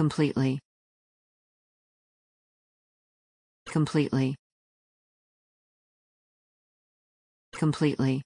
Completely. Completely. Completely.